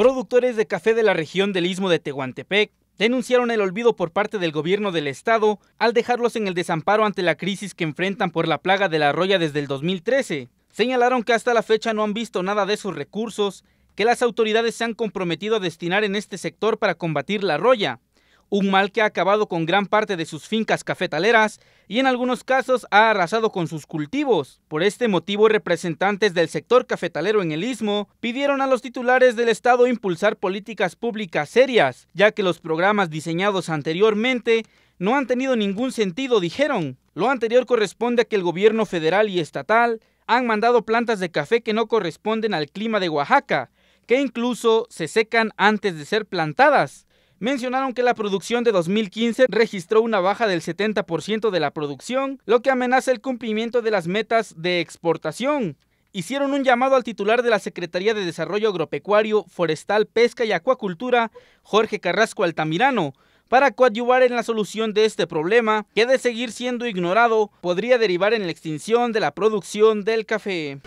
Productores de café de la región del Istmo de Tehuantepec denunciaron el olvido por parte del gobierno del estado al dejarlos en el desamparo ante la crisis que enfrentan por la plaga de la roya desde el 2013. Señalaron que hasta la fecha no han visto nada de sus recursos que las autoridades se han comprometido a destinar en este sector para combatir la roya un mal que ha acabado con gran parte de sus fincas cafetaleras y en algunos casos ha arrasado con sus cultivos. Por este motivo, representantes del sector cafetalero en el istmo pidieron a los titulares del Estado impulsar políticas públicas serias, ya que los programas diseñados anteriormente no han tenido ningún sentido, dijeron. Lo anterior corresponde a que el gobierno federal y estatal han mandado plantas de café que no corresponden al clima de Oaxaca, que incluso se secan antes de ser plantadas mencionaron que la producción de 2015 registró una baja del 70% de la producción, lo que amenaza el cumplimiento de las metas de exportación. Hicieron un llamado al titular de la Secretaría de Desarrollo Agropecuario, Forestal, Pesca y Acuacultura, Jorge Carrasco Altamirano, para coadyuvar en la solución de este problema que de seguir siendo ignorado podría derivar en la extinción de la producción del café.